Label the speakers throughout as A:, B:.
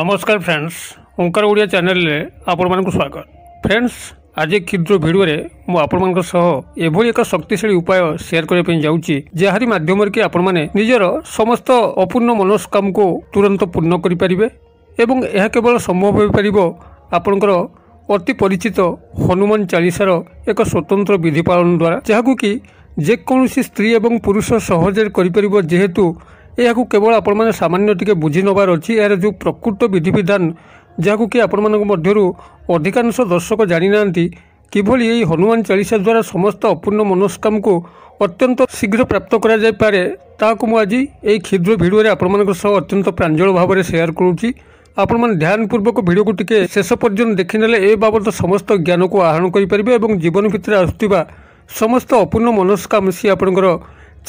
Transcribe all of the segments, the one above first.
A: ନମସ୍କାର ଫ୍ରେଣ୍ଡସ୍ ଓଙ୍କାର ଓଡ଼ିଆ ଚ୍ୟାନେଲରେ ଆପଣମାନଙ୍କୁ ସ୍ୱାଗତ ଫ୍ରେଣ୍ଡସ୍ ଆଜି କ୍ଷୁଦ୍ର ଭିଡ଼ିଓରେ ମୁଁ ଆପଣମାନଙ୍କ ସହ ଏଭଳି ଏକ ଶକ୍ତିଶାଳୀ ଉପାୟ ସେୟାର କରିବା ପାଇଁ ଯାଉଛି ଯାହାରି ମାଧ୍ୟମରେ କି ଆପଣମାନେ ନିଜର ସମସ୍ତ ଅପୂର୍ଣ୍ଣ ମନସ୍କାମକୁ ତୁରନ୍ତ ପୂର୍ଣ୍ଣ କରିପାରିବେ ଏବଂ ଏହା କେବଳ ସମ୍ଭବ ହୋଇପାରିବ ଆପଣଙ୍କର ଅତି ପରିଚିତ ହନୁମାନ ଚାଳିଶାର ଏକ ସ୍ୱତନ୍ତ୍ର ବିଧି ପାଳନ ଦ୍ୱାରା ଯାହାକୁ କି ଯେକୌଣସି ସ୍ତ୍ରୀ ଏବଂ ପୁରୁଷ ସହଜରେ କରିପାରିବ ଯେହେତୁ ଏହାକୁ କେବଳ ଆପଣମାନେ ସାମାନ୍ୟ ଟିକେ ବୁଝି ନେବାର ଅଛି ଏହାର ଯେଉଁ ପ୍ରକୃତ ବିଧିବିଧାନ ଯାହାକୁ କି ଆପଣମାନଙ୍କ ମଧ୍ୟରୁ ଅଧିକାଂଶ ଦର୍ଶକ ଜାଣିନାହାନ୍ତି କିଭଳି ଏହି ହନୁମାନ ଚାଳିଶା ଦ୍ୱାରା ସମସ୍ତ ଅପୂର୍ଣ୍ଣ ମନସ୍କାମକୁ ଅତ୍ୟନ୍ତ ଶୀଘ୍ର ପ୍ରାପ୍ତ କରାଯାଇପାରେ ତାହାକୁ ମୁଁ ଆଜି ଏହି କ୍ଷୁଦ୍ର ଭିଡ଼ିଓରେ ଆପଣମାନଙ୍କ ସହ ଅତ୍ୟନ୍ତ ପ୍ରାଞ୍ଜଳ ଭାବରେ ସେୟାର କରୁଛି ଆପଣମାନେ ଧ୍ୟାନପୂର୍ବକ ଭିଡ଼ିଓକୁ ଟିକେ ଶେଷ ପର୍ଯ୍ୟନ୍ତ ଦେଖିନେଲେ ଏ ବାବଦ ସମସ୍ତ ଜ୍ଞାନକୁ ଆହରଣ କରିପାରିବେ ଏବଂ ଜୀବନ ଭିତରେ ଆସୁଥିବା ସମସ୍ତ ଅପୂର୍ଣ୍ଣ ମନସ୍କାମ ସିଏ ଆପଣଙ୍କର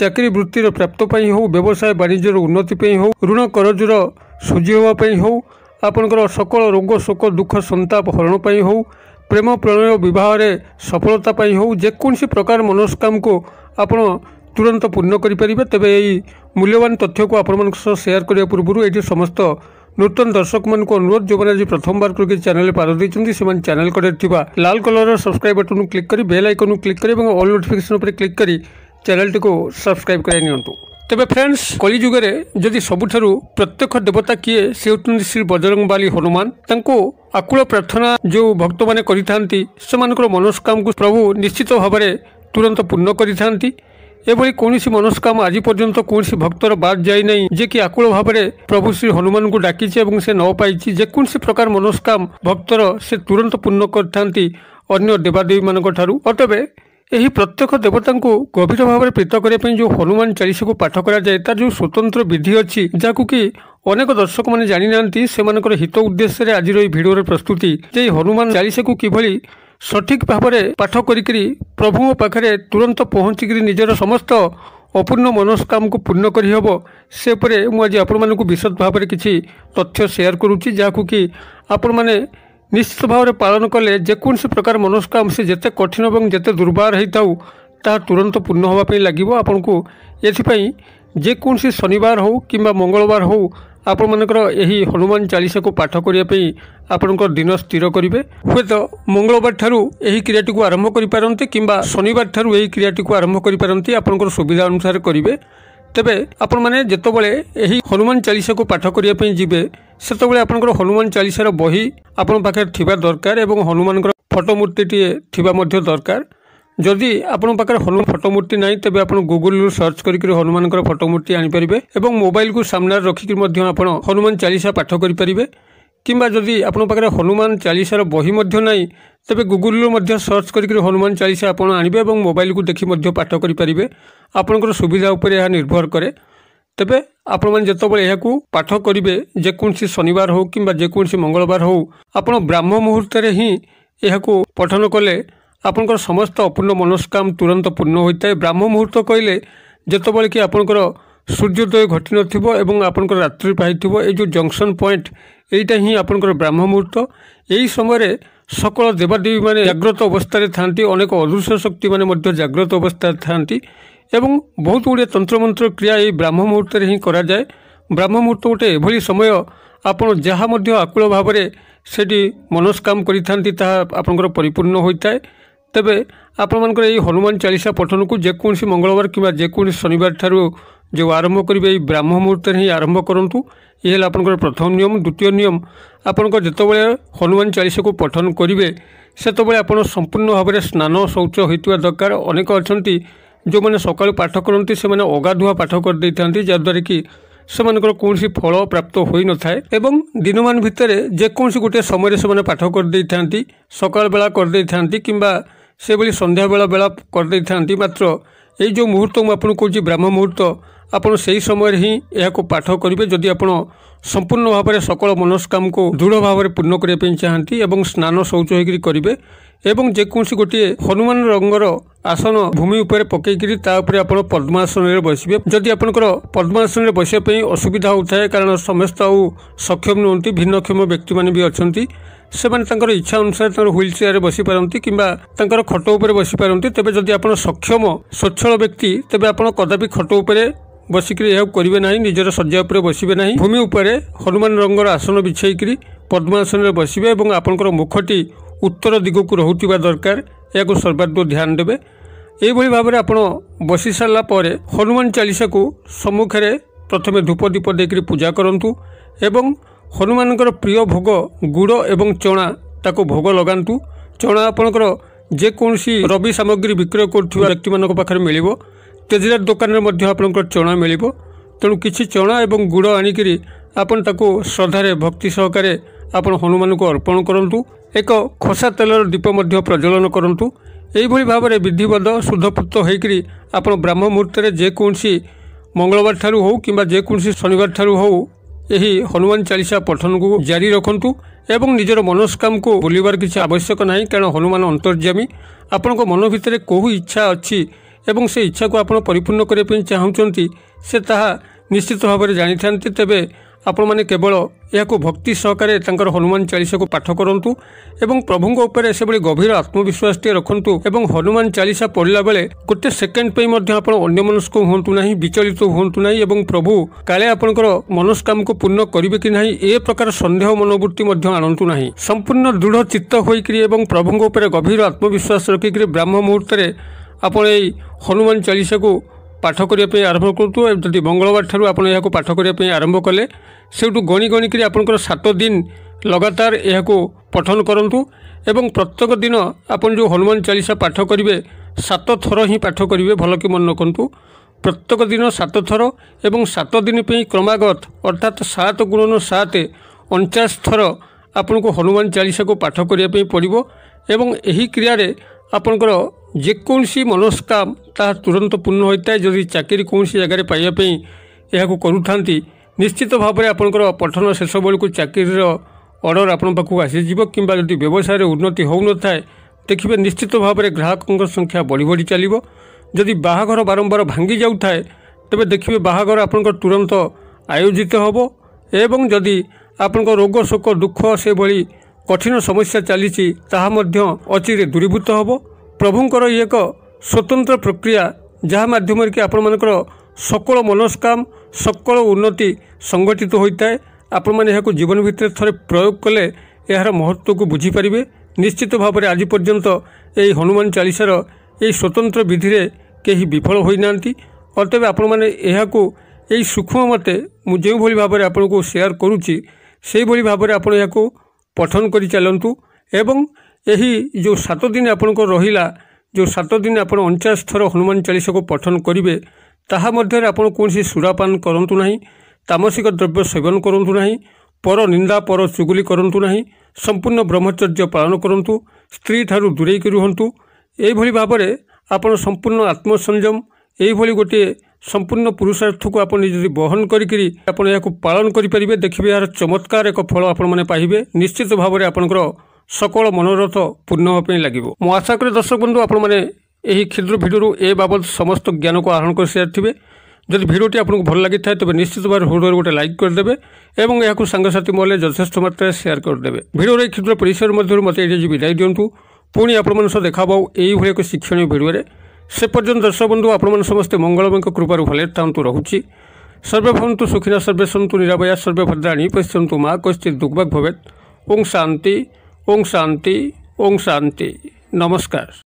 A: ଚାକିରି ବୃତ୍ତିର ପ୍ରାପ୍ତ ପାଇଁ ହେଉ ବ୍ୟବସାୟ ବାଣିଜ୍ୟର ଉନ୍ନତି ପାଇଁ ହେଉ ଋଣ କରଜର ସୁଝି ହେବା ପାଇଁ ହେଉ ଆପଣଙ୍କର ସକଳ ରୋଗ ଶୋକ ଦୁଃଖ ସନ୍ତାପ ହରଣ ପାଇଁ ହେଉ ପ୍ରେମ ପ୍ରଣୟ ବିବାହରେ ସଫଳତା ପାଇଁ ହେଉ ଯେକୌଣସି ପ୍ରକାର ମନସ୍କାମକୁ ଆପଣ ତୁରନ୍ତ ପୂର୍ଣ୍ଣ କରିପାରିବେ ତେବେ ଏହି ମୂଲ୍ୟବାନ ତଥ୍ୟକୁ ଆପଣମାନଙ୍କ ସହ ସେୟାର କରିବା ପୂର୍ବରୁ ଏଠି ସମସ୍ତ ନୂତନ ଦର୍ଶକମାନଙ୍କୁ ଅନୁରୋଧ ଯେଉଁମାନେ ଆଜି ପ୍ରଥମବାର କରିକି ଚ୍ୟାନେଲ୍ ପାର ଦେଇଛନ୍ତି ସେମାନେ ଚ୍ୟାନେଲ୍ କଡ଼ରେ ଥିବା ଲାଲ୍ କଲର୍ର ସବସ୍କ୍ରାଇବ୍ ବଟନ୍କୁ କ୍ଲିକ୍ କରି ବେଲ୍ ଆଇକନ୍କୁ କ୍ଲିକ୍ କରି ଏବଂ ଅଲ୍ ନୋଟିଫିକେସନ୍ ଉପରେ କ୍ଲିକ୍ କରି ଚ୍ୟାନେଲଟିକୁ ସବସ୍କ୍ରାଇବ୍ କରାଇ ନିଅନ୍ତୁ ତେବେ ଫ୍ରେଣ୍ଡସ୍ କଳିଯୁଗରେ ଯଦି ସବୁଠାରୁ ପ୍ରତ୍ୟକ୍ଷ ଦେବତା କିଏ ସେ ହେଉଛନ୍ତି ଶ୍ରୀ ବଜରଙ୍ଗବାଲି ହନୁମାନ ତାଙ୍କୁ ଆକୁଳ ପ୍ରାର୍ଥନା ଯେଉଁ ଭକ୍ତମାନେ କରିଥାନ୍ତି ସେମାନଙ୍କର ମନସ୍କାମକୁ ପ୍ରଭୁ ନିଶ୍ଚିତ ଭାବରେ ତୁରନ୍ତ ପୂର୍ଣ୍ଣ କରିଥାନ୍ତି ଏଭଳି କୌଣସି ମନସ୍କାମ ଆଜି ପର୍ଯ୍ୟନ୍ତ କୌଣସି ଭକ୍ତର ବାଦ୍ ଯାଇନାହିଁ ଯେ କି ଆକୁଳ ଭାବରେ ପ୍ରଭୁ ଶ୍ରୀ ହନୁମାନଙ୍କୁ ଡାକିଛି ଏବଂ ସେ ନ ପାଇଛି ଯେକୌଣସି ପ୍ରକାର ମନସ୍କାମ ଭକ୍ତର ସେ ତୁରନ୍ତ ପୂର୍ଣ୍ଣ କରିଥାନ୍ତି ଅନ୍ୟ ଦେବାଦେବୀମାନଙ୍କ ଠାରୁ ଅତବେ ଏହି ପ୍ରତ୍ୟେକ ଦେବତାଙ୍କୁ ଗଭୀର ଭାବରେ ପ୍ରୀତ କରିବା ପାଇଁ ଯେଉଁ ହନୁମାନ ଚାଳିଶାକୁ ପାଠ କରାଯାଏ ତା'ର ଯେଉଁ ସ୍ୱତନ୍ତ୍ର ବିଧି ଅଛି ଯାହାକୁ କି ଅନେକ ଦର୍ଶକମାନେ ଜାଣିନାହାନ୍ତି ସେମାନଙ୍କର ହିତ ଉଦ୍ଦେଶ୍ୟରେ ଆଜିର ଏହି ଭିଡ଼ିଓର ପ୍ରସ୍ତୁତି ଯେ ହନୁମାନ ଚାଳିଶାକୁ କିଭଳି ସଠିକ୍ ଭାବରେ ପାଠ କରିକିରି ପ୍ରଭୁଙ୍କ ପାଖରେ ତୁରନ୍ତ ପହଞ୍ଚିକିରି ନିଜର ସମସ୍ତ ଅପୂର୍ଣ୍ଣ ମନସ୍କାମକୁ ପୂର୍ଣ୍ଣ କରିହେବ ସେ ଉପରେ ମୁଁ ଆଜି ଆପଣମାନଙ୍କୁ ବିଶଦ ଭାବରେ କିଛି ତଥ୍ୟ ସେୟାର କରୁଛି ଯାହାକୁ କି ଆପଣମାନେ ନିଶ୍ଚିତ ଭାବରେ ପାଳନ କଲେ ଯେକୌଣସି ପ୍ରକାର ମନସ୍କାମ ସେ ଯେତେ କଠିନ ଏବଂ ଯେତେ ଦୁର୍ବାର ହୋଇଥାଉ ତାହା ତୁରନ୍ତ ପୂର୍ଣ୍ଣ ହେବା ପାଇଁ ଲାଗିବ ଆପଣଙ୍କୁ ଏଥିପାଇଁ ଯେକୌଣସି ଶନିବାର ହେଉ କିମ୍ବା ମଙ୍ଗଳବାର ହେଉ ଆପଣମାନଙ୍କର ଏହି ହନୁମାନ ଚାଳିଶାକୁ ପାଠ କରିବା ପାଇଁ ଆପଣଙ୍କ ଦିନ ସ୍ଥିର କରିବେ ହୁଏତ ମଙ୍ଗଳବାରଠାରୁ ଏହି କ୍ରିୟାଟିକୁ ଆରମ୍ଭ କରିପାରନ୍ତି କିମ୍ବା ଶନିବାରଠାରୁ ଏହି କ୍ରିୟାଟିକୁ ଆରମ୍ଭ କରିପାରନ୍ତି ଆପଣଙ୍କର ସୁବିଧା ଅନୁସାରେ କରିବେ ତେବେ ଆପଣମାନେ ଯେତେବେଳେ ଏହି ହନୁମାନ ଚାଳିଶାକୁ ପାଠ କରିବା ପାଇଁ ଯିବେ ସେତେବେଳେ ଆପଣଙ୍କର ହନୁମାନ ଚାଳିଶାର ବହି ଆପଣଙ୍କ ପାଖରେ ଥିବା ଦରକାର ଏବଂ ହନୁମାନଙ୍କର ଫଟୋମୂର୍ତ୍ତିଟିଏ ଥିବା ମଧ୍ୟ ଦରକାର ଯଦି ଆପଣଙ୍କ ପାଖରେ ହନୁମାନ ଫଟୋମୂର୍ତ୍ତି ନାହିଁ ତେବେ ଆପଣ ଗୁଗୁଲରୁ ସର୍ଚ୍ଚ କରିକି ହନୁମାନଙ୍କର ଫଟୋମୂର୍ତ୍ତି ଆଣିପାରିବେ ଏବଂ ମୋବାଇଲକୁ ସାମ୍ନାରେ ରଖିକି ମଧ୍ୟ ଆପଣ ହନୁମାନ ଚାଳିଶା ପାଠ କରିପାରିବେ କିମ୍ବା ଯଦି ଆପଣଙ୍କ ପାଖରେ ହନୁମାନ ଚାଳିଶାର ବହି ମଧ୍ୟ ନାହିଁ ତେବେ ଗୁଗୁଲରୁ ମଧ୍ୟ ସର୍ଚ୍ଚ କରିକି ହନୁମାନ ଚାଳିଶା ଆପଣ ଆଣିବେ ଏବଂ ମୋବାଇଲକୁ ଦେଖି ମଧ୍ୟ ପାଠ କରିପାରିବେ ଆପଣଙ୍କର ସୁବିଧା ଉପରେ ଏହା ନିର୍ଭର କରେ তেবে আপনার ইয়াক পাঠ করবে যেকোন শনিবার হোক কিংবা যেকোন মঙ্গলবার হোক আপনার ব্রাহ্ম মুহূর্তে হি এ পঠন কলে আপোনাৰ সমস্ত অপূৰ্ণ মনস্কাম তুৰন্ত পূৰ্ণ হয়ে থাকে ব্ৰাহ্ম মুহূৰ্ত কহিলেন যেতবে কি আপনাৰ সূৰ্যোদয় ঘটি এবং আপোনাৰ ৰাত্ৰি পাই এই যে জংশন পইণ্ট এইটা হি আপনাৰ ব্ৰাহ্ম মুহূৰ্ত এই সময় সকলো দেৱদেৱী মানে জাগ্ৰত অবস্থায় থাকে অনেক অদৃশ্য শক্তি মানে জাগ্ৰত অবস্থায় থাকে ଏବଂ ବହୁତ ଗୁଡ଼ିଏ ତନ୍ତ୍ରମନ୍ତ୍ର କ୍ରିୟା ଏହି ବ୍ରାହ୍ମ ମୁହୂର୍ତ୍ତରେ ହିଁ କରାଯାଏ ବ୍ରାହ୍ମ ମୁହୂର୍ତ୍ତ ଗୋଟେ ଏଭଳି ସମୟ ଆପଣ ଯାହା ମଧ୍ୟ ଆକୁଳ ଭାବରେ ସେଠି ମନସ୍କାମ କରିଥାନ୍ତି ତାହା ଆପଣଙ୍କର ପରିପୂର୍ଣ୍ଣ ହୋଇଥାଏ ତେବେ ଆପଣମାନଙ୍କର ଏହି ହନୁମାନ ଚାଳିଶା ପଠନକୁ ଯେକୌଣସି ମଙ୍ଗଳବାର କିମ୍ବା ଯେକୌଣସି ଶନିବାର ଠାରୁ ଯେଉଁ ଆରମ୍ଭ କରିବେ ଏହି ବ୍ରାହ୍ମ ମୁହୂର୍ତ୍ତରେ ହିଁ ଆରମ୍ଭ କରନ୍ତୁ ଏ ହେଲା ଆପଣଙ୍କର ପ୍ରଥମ ନିୟମ ଦ୍ୱିତୀୟ ନିୟମ ଆପଣଙ୍କ ଯେତେବେଳେ ହନୁମାନ ଚାଳିଶାକୁ ପଠନ କରିବେ ସେତେବେଳେ ଆପଣ ସମ୍ପୂର୍ଣ୍ଣ ଭାବରେ ସ୍ନାନ ଶୌଚ ହୋଇଥିବା ଦରକାର ଅନେକ ଅଛନ୍ତି ଯେଉଁମାନେ ସକାଳୁ ପାଠ କରନ୍ତି ସେମାନେ ଅଗାଧୁଆ ପାଠ କରିଦେଇଥାନ୍ତି ଯାହାଦ୍ୱାରା କି ସେମାନଙ୍କର କୌଣସି ଫଳ ପ୍ରାପ୍ତ ହୋଇନଥାଏ ଏବଂ ଦିନମାନ ଭିତରେ ଯେକୌଣସି ଗୋଟିଏ ସମୟରେ ସେମାନେ ପାଠ କରିଦେଇଥାନ୍ତି ସକାଳ ବେଳା କରିଦେଇଥାନ୍ତି କିମ୍ବା ସେଭଳି ସନ୍ଧ୍ୟାବେଳା ବେଳା କରିଦେଇଥାନ୍ତି ମାତ୍ର ଏଇ ଯେଉଁ ମୁହୂର୍ତ୍ତ ମୁଁ ଆପଣଙ୍କୁ କହୁଛି ବ୍ରାହ୍ମ ମୁହୂର୍ତ୍ତ ଆପଣ ସେହି ସମୟରେ ହିଁ ଏହାକୁ ପାଠ କରିବେ ଯଦି ଆପଣ ସମ୍ପୂର୍ଣ୍ଣ ଭାବରେ ସକଳ ମନସ୍କାମକୁ ଦୃଢ଼ ଭାବରେ ପୂର୍ଣ୍ଣ କରିବା ପାଇଁ ଚାହାନ୍ତି ଏବଂ ସ୍ନାନ ଶୌଚ ହୋଇକରି କରିବେ ଏବଂ ଯେକୌଣସି ଗୋଟିଏ ହନୁମାନ ରଙ୍ଗର ଆସନ ଭୂମି ଉପରେ ପକେଇକିରି ତା ଉପରେ ଆପଣ ପଦ୍ମାସନରେ ବସିବେ ଯଦି ଆପଣଙ୍କର ପଦ୍ମାସନରେ ବସିବା ପାଇଁ ଅସୁବିଧା ହେଉଥାଏ କାରଣ ସମସ୍ତେ ଆଉ ସକ୍ଷମ ନୁହନ୍ତି ଭିନ୍ନକ୍ଷମ ବ୍ୟକ୍ତିମାନେ ବି ଅଛନ୍ତି ସେମାନେ ତାଙ୍କର ଇଚ୍ଛା ଅନୁସାରେ ତାଙ୍କର ହ୍ୱିଲ୍ ଚେୟାର୍ରେ ବସିପାରନ୍ତି କିମ୍ବା ତାଙ୍କର ଖଟ ଉପରେ ବସିପାରନ୍ତି ତେବେ ଯଦି ଆପଣ ସକ୍ଷମ ସ୍ୱଚ୍ଛଳ ବ୍ୟକ୍ତି ତେବେ ଆପଣ କଦାପି ଖଟ ଉପରେ ବସିକିରି ଏହାକୁ କରିବେ ନାହିଁ ନିଜର ଶଯ୍ୟା ଉପରେ ବସିବେ ନାହିଁ ଭୂମି ଉପରେ ହନୁମାନ ରଙ୍ଗର ଆସନ ବିଛେଇକିରି ପଦ୍ମାସନରେ ବସିବେ ଏବଂ ଆପଣଙ୍କର ମୁଖଟି ଉତ୍ତର ଦିଗକୁ ରହୁଥିବା ଦରକାର ଏହାକୁ ସର୍ବାଧିକ ଧ୍ୟାନ ଦେବେ ଏହିଭଳି ଭାବରେ ଆପଣ ବସିସାରିଲା ପରେ ହନୁମାନ ଚାଳିଶାକୁ ସମ୍ମୁଖରେ ପ୍ରଥମେ ଧୂପ ଦୀପ ଦେଇକରି ପୂଜା କରନ୍ତୁ ଏବଂ ହନୁମାନଙ୍କର ପ୍ରିୟ ଭୋଗ ଗୁଡ଼ ଏବଂ ଚଣା ତାକୁ ଭୋଗ ଲଗାନ୍ତୁ ଚଣା ଆପଣଙ୍କର ଯେକୌଣସି ରବି ସାମଗ୍ରୀ ବିକ୍ରୟ କରୁଥିବା ବ୍ୟକ୍ତିମାନଙ୍କ ପାଖରେ ମିଳିବ ତେଜରାତ ଦୋକାନରେ ମଧ୍ୟ ଆପଣଙ୍କର ଚଣା ମିଳିବ ତେଣୁ କିଛି ଚଣା ଏବଂ ଗୁଡ଼ ଆଣିକରି ଆପଣ ତାକୁ ଶ୍ରଦ୍ଧାରେ ଭକ୍ତି ସହକାରେ ଆପଣ ହନୁମାନଙ୍କୁ ଅର୍ପଣ କରନ୍ତୁ ଏକ ଖସା ତେଲର ଦୀପ ମଧ୍ୟ ପ୍ରଜ୍ୱଳନ କରନ୍ତୁ ଏହିଭଳି ଭାବରେ ବିଧିବଦ୍ଧ ଶୁଦ୍ଧପୂତ ହୋଇକରି ଆପଣ ବ୍ରାହ୍ମ ମୁହୂର୍ତ୍ତରେ ଯେକୌଣସି ମଙ୍ଗଳବାର ଠାରୁ ହେଉ କିମ୍ବା ଯେକୌଣସି ଶନିବାର ଠାରୁ ହେଉ ଏହି ହନୁମାନ ଚାଳିଶା ପଠନକୁ ଜାରି ରଖନ୍ତୁ ଏବଂ ନିଜର ମନସ୍କାମକୁ ଭୁଲିବାର କିଛି ଆବଶ୍ୟକ ନାହିଁ କାରଣ ହନୁମାନ ଅନ୍ତର୍ଯ୍ୟାମୀ ଆପଣଙ୍କ ମନ ଭିତରେ କେଉଁ ଇଚ୍ଛା ଅଛି ଏବଂ ସେ ଇଚ୍ଛାକୁ ଆପଣ ପରିପୂର୍ଣ୍ଣ କରିବା ପାଇଁ ଚାହୁଁଛନ୍ତି ସେ ତାହା ନିଶ୍ଚିତ ଭାବରେ ଜାଣିଥାନ୍ତି ତେବେ ଆପଣମାନେ କେବଳ ଏହାକୁ ଭକ୍ତି ସହକାରେ ତାଙ୍କର ହନୁମାନ ଚାଳିଶାକୁ ପାଠ କରନ୍ତୁ ଏବଂ ପ୍ରଭୁଙ୍କ ଉପରେ ସେଭଳି ଗଭୀର ଆତ୍ମବିଶ୍ୱାସଟିଏ ରଖନ୍ତୁ ଏବଂ ହନୁମାନ ଚାଳିଶା ପଢ଼ିଲା ବେଳେ ଗୋଟିଏ ସେକେଣ୍ଡ ପାଇଁ ମଧ୍ୟ ଆପଣ ଅନ୍ୟ ମନସ୍କ ହୁଅନ୍ତୁ ନାହିଁ ବିଚଳିତ ହୁଅନ୍ତୁ ନାହିଁ ଏବଂ ପ୍ରଭୁ କାଳେ ଆପଣଙ୍କର ମନସ୍କାମକୁ ପୂର୍ଣ୍ଣ କରିବେ କି ନାହିଁ ଏ ପ୍ରକାର ସନ୍ଦେହ ମନୋବୃତ୍ତି ମଧ୍ୟ ଆଣନ୍ତୁ ନାହିଁ ସମ୍ପୂର୍ଣ୍ଣ ଦୃଢ଼ ଚିତ୍ତ ହୋଇକରି ଏବଂ ପ୍ରଭୁଙ୍କ ଉପରେ ଗଭୀର ଆତ୍ମବିଶ୍ୱାସ ରଖିକରି ବ୍ରାହ୍ମ ମୁହୂର୍ତ୍ତରେ ଆପଣ ଏଇ ହନୁମାନ ଚାଳିଶାକୁ ପାଠ କରିବା ପାଇଁ ଆରମ୍ଭ କରନ୍ତୁ ଯଦି ମଙ୍ଗଳବାର ଠାରୁ ଆପଣ ଏହାକୁ ପାଠ କରିବା ପାଇଁ ଆରମ୍ଭ କଲେ ସେଇଠୁ ଗଣି ଗଣିକରି ଆପଣଙ୍କର ସାତ ଦିନ ଲଗାତାର ଏହାକୁ ପଠନ କରନ୍ତୁ ଏବଂ ପ୍ରତ୍ୟେକ ଦିନ ଆପଣ ଯେଉଁ ହନୁମାନ ଚାଳିଶା ପାଠ କରିବେ ସାତ ଥର ହିଁ ପାଠ କରିବେ ଭଲକି ମନେ ରଖନ୍ତୁ ପ୍ରତ୍ୟେକ ଦିନ ସାତ ଥର ଏବଂ ସାତ ଦିନ ପାଇଁ କ୍ରମାଗତ ଅର୍ଥାତ୍ ସାତ ଗୁଣନ ସାତ ଅଣଚାଶ ଥର ଆପଣଙ୍କୁ ହନୁମାନ ଚାଳିଶାକୁ ପାଠ କରିବା ପାଇଁ ପଡ଼ିବ ଏବଂ ଏହି କ୍ରିୟାରେ ଆପଣଙ୍କର ଯେକୌଣସି ମନସ୍କା ତାହା ତୁରନ୍ତ ପୂର୍ଣ୍ଣ ହୋଇଥାଏ ଯଦି ଚାକିରି କୌଣସି ଜାଗାରେ ପାଇବା ପାଇଁ ଏହାକୁ କରୁଥାନ୍ତି ନିଶ୍ଚିତ ଭାବରେ ଆପଣଙ୍କର ପଠନ ଶେଷ ବେଳକୁ ଚାକିରିର ଅର୍ଡ଼ର ଆପଣଙ୍କ ପାଖକୁ ଆସିଯିବ କିମ୍ବା ଯଦି ବ୍ୟବସାୟରେ ଉନ୍ନତି ହେଉନଥାଏ ଦେଖିବେ ନିଶ୍ଚିତ ଭାବରେ ଗ୍ରାହକଙ୍କ ସଂଖ୍ୟା ବଢ଼ି ବଢ଼ି ଚାଲିବ ଯଦି ବାହାଘର ବାରମ୍ବାର ଭାଙ୍ଗି ଯାଉଥାଏ ତେବେ ଦେଖିବେ ବାହାଘର ଆପଣଙ୍କ ତୁରନ୍ତ ଆୟୋଜିତ ହେବ ଏବଂ ଯଦି ଆପଣଙ୍କ ରୋଗ ଶୋକ ଦୁଃଖ ସେଭଳି କଠିନ ସମସ୍ୟା ଚାଲିଛି ତାହା ମଧ୍ୟ ଅଚିରେ ଦୂରୀଭୂତ ହେବ ପ୍ରଭୁଙ୍କର ଇଏ ଏକ ସ୍ୱତନ୍ତ୍ର ପ୍ରକ୍ରିୟା ଯାହା ମାଧ୍ୟମରେ କି ଆପଣମାନଙ୍କର ସକଳ ମନସ୍କାମ ସକଳ ଉନ୍ନତି ସଂଗଠିତ ହୋଇଥାଏ ଆପଣମାନେ ଏହାକୁ ଜୀବନ ଭିତରେ ଥରେ ପ୍ରୟୋଗ କଲେ ଏହାର ମହତ୍ତ୍ୱକୁ ବୁଝିପାରିବେ ନିଶ୍ଚିତ ଭାବରେ ଆଜି ପର୍ଯ୍ୟନ୍ତ ଏହି ହନୁମାନ ଚାଳିଶାର ଏହି ସ୍ୱତନ୍ତ୍ର ବିଧିରେ କେହି ବିଫଳ ହୋଇନାହାନ୍ତି ଅତଏବ ଆପଣମାନେ ଏହାକୁ ଏହି ସୂକ୍ଷ୍ମ ମତେ ମୁଁ ଯେଉଁଭଳି ଭାବରେ ଆପଣଙ୍କୁ ସେୟାର କରୁଛି ସେହିଭଳି ଭାବରେ ଆପଣ ଏହାକୁ ପଠନ କରି ଚାଲନ୍ତୁ ଏବଂ ଏହି ଯେଉଁ ସାତ ଦିନ ଆପଣଙ୍କର ରହିଲା ଯେଉଁ ସାତ ଦିନ ଆପଣ ଅଣଚାଶ ଥର ହନୁମାନ ଚାଳିଶାକୁ ପଠନ କରିବେ ତାହା ମଧ୍ୟରେ ଆପଣ କୌଣସି ସୁରାପାନ କରନ୍ତୁ ନାହିଁ ତାମସିକ ଦ୍ରବ୍ୟ ସେବନ କରନ୍ତୁ ନାହିଁ ପର ନିନ୍ଦା ପର ଚୁଗୁଲି କରନ୍ତୁ ନାହିଁ ସମ୍ପୂର୍ଣ୍ଣ ବ୍ରହ୍ମଚର୍ଯ୍ୟ ପାଳନ କରନ୍ତୁ ସ୍ତ୍ରୀ ଠାରୁ ଦୂରେଇକି ରୁହନ୍ତୁ ଏହିଭଳି ଭାବରେ ଆପଣ ସମ୍ପୂର୍ଣ୍ଣ ଆତ୍ମସଂଯମ ଏହିଭଳି ଗୋଟିଏ ସମ୍ପୂର୍ଣ୍ଣ ପୁରୁଷାର୍ଥକୁ ଆପଣ ଯଦି ବହନ କରିକିରି ଆପଣ ଏହାକୁ ପାଳନ କରିପାରିବେ ଦେଖିବେ ଏହାର ଚମତ୍କାର ଏକ ଫଳ ଆପଣମାନେ ପାଇବେ ନିଶ୍ଚିତ ଭାବରେ ଆପଣଙ୍କର সকল মনোৰথ পূৰ্ণ হ'ব লাগিব মই আশা কৰি দৰ্শক বন্ধু আপনাৰ এই ক্ষুদ্ৰ ভিডিঅ'ৰ এই বাবদ সমস্ত জ্ঞানক জ্ঞানকে কৰি কৰে সাৰিথে যদি ভিডিওটি আপোনাক ভাল লাগি থাকে তবে নিশ্চিতভাৱে ভাবে হৃদয় লাইক কৰি দেবে এবং এখন সাংসাথী মহলে যথেষ্ট মাত্রায় সেয়ার করে দেবে ভিডিওর এই ক্ষুদ্র পরিসর মতে এই এটি বিদায় দিও পুঁ আপনার সহ দেখা পাও এইভাবে এক শিক্ষণীয় ভিডিঅ'ৰে সে পৰ্যন্ত দৰ্শক বন্ধু আপনাৰ সমস্ত মঙ্গলময়ঙ্ক কৃপাৰ ভালে থাকতু ৰুচি সৰ্বে ভবন্তু সুখিনা সৰ্বে সন্তু নিৰাবয়া সৰ্বে ভদ্ৰাণী পশ্চন্তু মা কস্তি দুৰ্ভাগ ভবেদ ও শান্তি ওং শান্তি ওং শান্তি নমস্কার